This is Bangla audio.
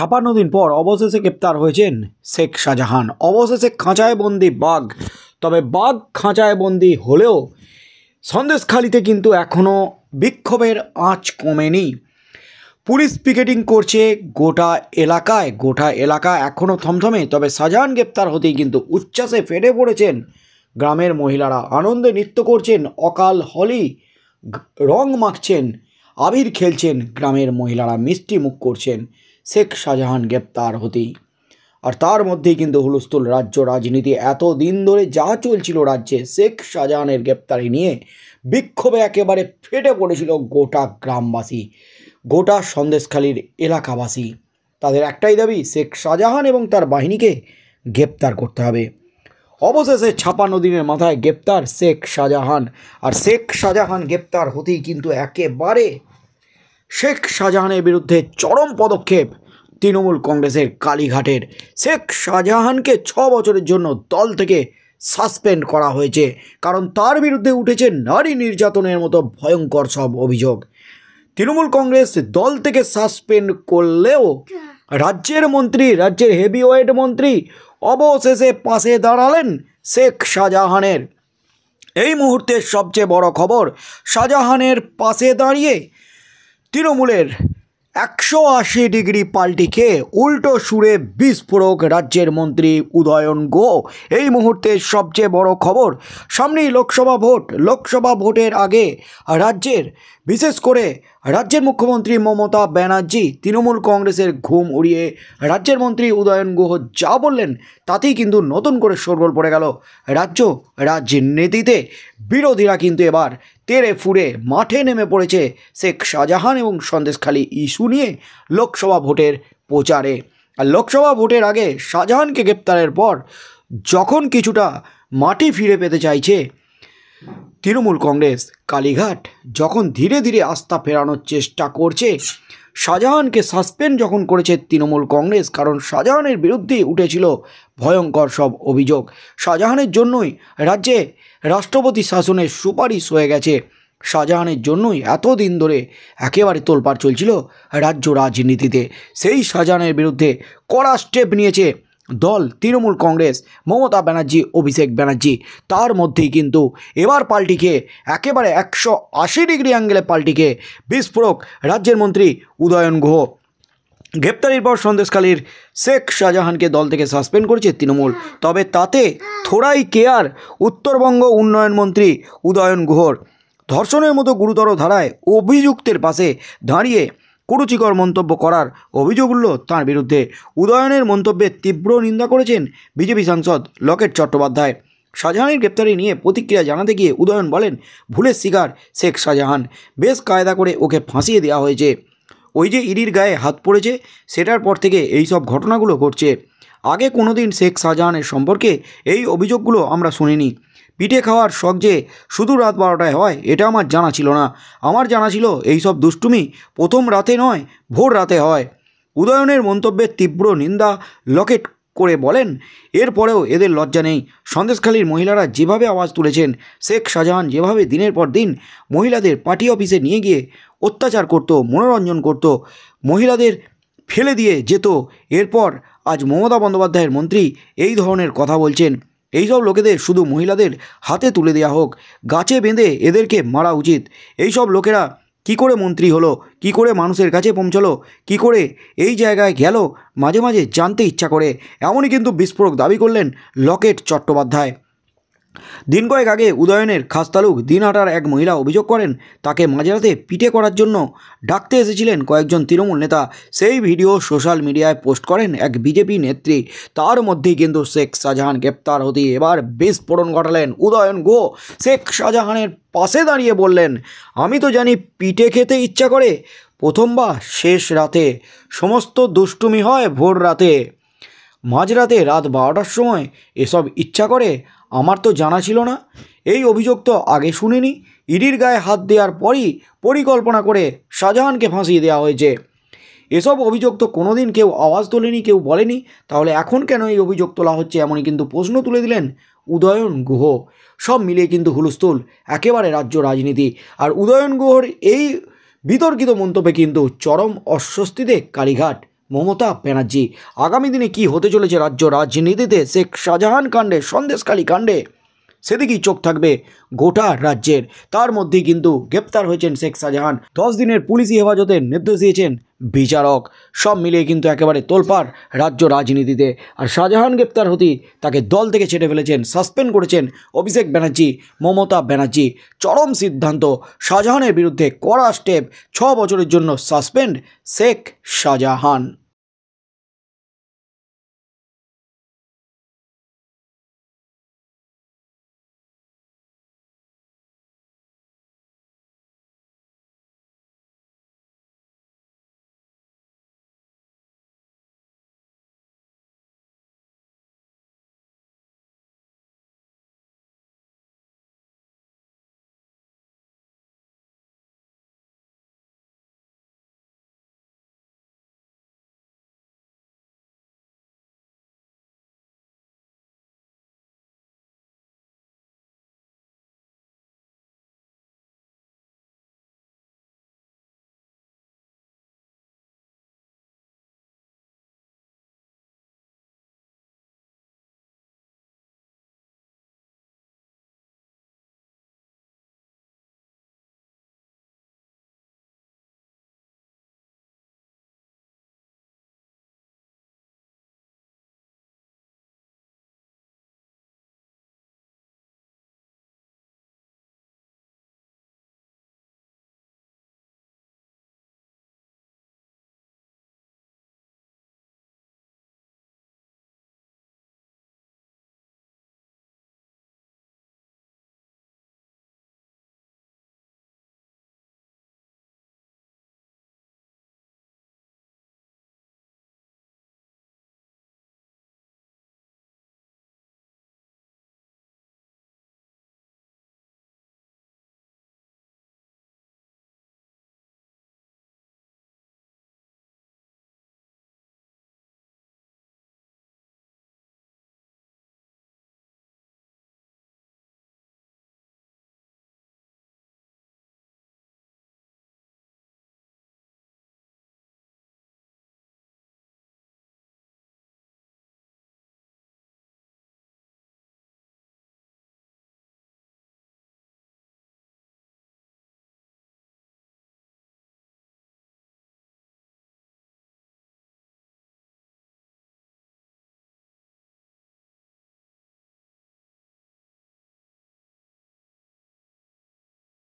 ছাপান্ন দিন পর অবশেষে গ্রেপ্তার হয়েছেন শেখ শাহজাহান অবশেষে খাঁচায় বন্দি বাঘ তবে বাঘ খাঁচায় বন্দি হলেও সন্দেশখালিতে কিন্তু এখনও বিক্ষোভের আঁচ কমেনি পুলিশ পিকেটিং করছে গোটা এলাকায় গোটা এলাকা এখনও থমথমে তবে শাহজাহান গ্রেপ্তার হতেই কিন্তু উচ্ছ্বাসে ফেটে পড়েছেন গ্রামের মহিলারা আনন্দে নৃত্য করছেন অকাল হলি রং মাখছেন আবির খেলছেন গ্রামের মহিলারা মিষ্টি মুখ করছেন শেখ শাহজাহান গ্রেপ্তার হতেই আর তার মধ্যেই কিন্তু হুলস্থুল রাজ্য রাজনীতি এত দিন ধরে যা চলছিল রাজ্যে শেখ শাহজাহানের গ্রেপ্তারি নিয়ে বিক্ষোভে একেবারে ফেটে পড়েছিল গোটা গ্রামবাসী গোটা সন্দেশখালীর এলাকাবাসী তাদের একটাই দাবি শেখ শাহজাহান এবং তার বাহিনীকে গ্রেপ্তার করতে হবে অবশেষে ছাপান্ন দিনের মাথায় গ্রেপ্তার শেখ শাহজাহান আর শেখ শাহজাহান গ্রেপ্তার হতেই কিন্তু একেবারে শেখ শাহজাহানের বিরুদ্ধে চরম পদক্ষেপ তৃণমূল কংগ্রেসের কালীঘাটের শেখ শাহজাহানকে ছ বছরের জন্য দল থেকে সাসপেন্ড করা হয়েছে কারণ তার বিরুদ্ধে উঠেছে নারী নির্যাতনের মতো ভয়ঙ্কর সব অভিযোগ তৃণমূল কংগ্রেস দল থেকে সাসপেন্ড করলেও রাজ্যের মন্ত্রী রাজ্যের হেভিওয়েট মন্ত্রী অবশেষে পাশে দাঁড়ালেন শেখ শাহজাহানের এই মুহূর্তের সবচেয়ে বড় খবর শাহজাহানের পাশে দাঁড়িয়ে তৃণমূলের একশো আশি ডিগ্রি পাল্টি খেয়ে উল্টো সুরে বিস্ফোরক রাজ্যের মন্ত্রী উদয়ন গো এই মুহূর্তে সবচেয়ে বড় খবর সামনেই লোকসভা ভোট লোকসভা ভোটের আগে রাজ্যের বিশেষ করে রাজ্যের মুখ্যমন্ত্রী মমতা ব্যানার্জি তৃণমূল কংগ্রেসের ঘুম উড়িয়ে রাজ্যের মন্ত্রী উদয়ন গুহ যা বললেন তাতেই কিন্তু নতুন করে সরগোল পড়ে গেল রাজ্য রাজনীতিতে বিরোধীরা কিন্তু এবার তেরে ফুরে মাঠে নেমে পড়েছে শেখ শাহজাহান এবং সন্দেশখালী ইস্যু নিয়ে লোকসভা ভোটের প্রচারে আর লোকসভা ভোটের আগে শাহজাহানকে গ্রেপ্তারের পর যখন কিছুটা মাটি ফিরে পেতে চাইছে তৃণমূল কংগ্রেস কালীঘাট যখন ধীরে ধীরে আস্থা ফেরানোর চেষ্টা করছে শাহজাহানকে সাসপেন্ড যখন করেছে তৃণমূল কংগ্রেস কারণ শাহজাহানের বিরুদ্ধে উঠেছিল ভয়ঙ্কর সব অভিযোগ শাহজাহানের জন্যই রাজ্যে রাষ্ট্রপতি শাসনের সুপারিশ হয়ে গেছে শাহজাহানের জন্যই এতদিন ধরে একেবারে তোলপাড় চলছিল রাজ্য রাজনীতিতে সেই শাহজাহানের বিরুদ্ধে কড়া স্টেপ নিয়েছে দল তৃণমূল কংগ্রেস মমতা ব্যানার্জি অভিষেক ব্যানার্জি তার মধ্যেই কিন্তু এবার পাল্টিকে একেবারে একশো আশি ডিগ্রি অ্যাঙ্গেলে পাল্টিকে বিস্ফোরক রাজ্যের মন্ত্রী উদয়ন গুহ গ্রেপ্তারির পর সন্দেশকালীর শেখ শাহজাহানকে দল থেকে সাসপেন্ড করেছে তৃণমূল তবে তাতে থোড়াই কেয়ার উত্তরবঙ্গ উন্নয়ন মন্ত্রী উদয়ন গুহর ধর্ষণের মতো গুরুতর ধারায় অভিযুক্তের পাশে দাঁড়িয়ে কুরুচিকর মন্তব্য করার অভিযোগ উঠল তাঁর বিরুদ্ধে উদয়নের মন্তব্যের তীব্র নিন্দা করেছেন বিজেপি সাংসদ লকেট চট্টোপাধ্যায় শাহজাহানের গ্রেপ্তারি নিয়ে প্রতিক্রিয়া জানাতে গিয়ে উদয়ন বলেন ভুলের শিকার শেখ শাহজাহান বেশ কায়দা করে ওকে ফাঁসিয়ে দেওয়া হয়েছে ওই যে ইডির গায়ে হাত পড়েছে সেটার পর থেকে এই সব ঘটনাগুলো ঘটছে আগে কোনোদিন শেখ শাহজাহানের সম্পর্কে এই অভিযোগগুলো আমরা শুনিনি পিঠে খাওয়ার শখ যে শুধু রাত বারোটায় হয় এটা আমার জানা ছিল না আমার জানা ছিল এই সব দুষ্টুমি প্রথম রাতে নয় ভোর রাতে হয় উদয়নের মন্তব্যের তীব্র নিন্দা লকেট করে বলেন এরপরেও এদের লজ্জা নেই সন্দেশখালীর মহিলারা যেভাবে আওয়াজ তুলেছেন শেখ শাহজাহান যেভাবে দিনের পর দিন মহিলাদের পার্টি অফিসে নিয়ে গিয়ে অত্যাচার করত মনোরঞ্জন করত মহিলাদের ফেলে দিয়ে যেত এরপর আজ মমতা বন্দ্যোপাধ্যায়ের মন্ত্রী এই ধরনের কথা বলছেন এইসব লোকেদের শুধু মহিলাদের হাতে তুলে দেওয়া হোক গাছে বেঁধে এদেরকে মারা উচিত এইসব লোকেরা কি করে মন্ত্রী হলো কি করে মানুষের কাছে পৌঁছলো কি করে এই জায়গায় গেল মাঝে মাঝে জানতে ইচ্ছা করে এমনই কিন্তু বিস্ফোরক দাবি করলেন লকেট চট্টোপাধ্যায় দিন কয়েক আগে উদয়নের দিন দিনহাটার এক মহিলা অভিযোগ করেন তাকে মাঝরাতে পিটে করার জন্য ডাকতে এসেছিলেন কয়েকজন তৃণমূল নেতা সেই ভিডিও সোশ্যাল মিডিয়ায় পোস্ট করেন এক বিজেপি নেত্রী তার মধ্যেই কিন্তু শেখ শাহজাহান গ্রেপ্তার হতে এবার বিস্ফোরণ ঘটালেন উদয়ন গো শেখ শাহজাহানের পাশে দাঁড়িয়ে বললেন আমি তো জানি পিটে খেতে ইচ্ছা করে প্রথম বা শেষ রাতে সমস্ত দুষ্টুমি হয় ভোর রাতে মাঝরাতে রাত বারোটার সময় এসব ইচ্ছা করে আমার তো জানা ছিল না এই অভিযোগ তো আগে শুনিনি ইডির গায়ে হাত দেওয়ার পরই পরিকল্পনা করে শাহজাহানকে ফাঁসিয়ে দেওয়া হয়েছে এসব অভিযোগ তো কোনো দিন কেউ আওয়াজ তোলেনি কেউ বলেনি তাহলে এখন কেন এই অভিযোগ তোলা হচ্ছে এমনই কিন্তু প্রশ্ন তুলে দিলেন উদয়ন গুহ সব মিলিয়ে কিন্তু হুলস্থুল একেবারে রাজ্য রাজনীতি আর উদয়ন গুহর এই বিতর্কিত মন্তব্যে কিন্তু চরম অস্বস্তিতে কালীঘাট মমতা ব্যানার্জি আগামী দিনে কি হতে চলেছে রাজ্য রাজনীতিতে শেখ শাহজাহান কাণ্ডে সন্দেশকালী কাণ্ডে সেদিকেই চোখ থাকবে গোটা রাজ্যের তার মধ্যেই কিন্তু গ্রেপ্তার হয়েছেন শেখ শাহজাহান দশ দিনের পুলিশি হেফাজতের নির্দেশ দিয়েছেন বিচারক সব মিলিয়ে কিন্তু একেবারে তোলপাড় রাজ্য রাজনীতিতে আর শাহজাহান গ্রেপ্তার হতেই তাকে দল থেকে ছেটে ফেলেছেন সাসপেন্ড করেছেন অভিষেক ব্যানার্জি মমতা ব্যানার্জি চরম সিদ্ধান্ত শাহজাহানের বিরুদ্ধে কড়া স্টেপ ছ বছরের জন্য সাসপেন্ড শেখ শাহজাহান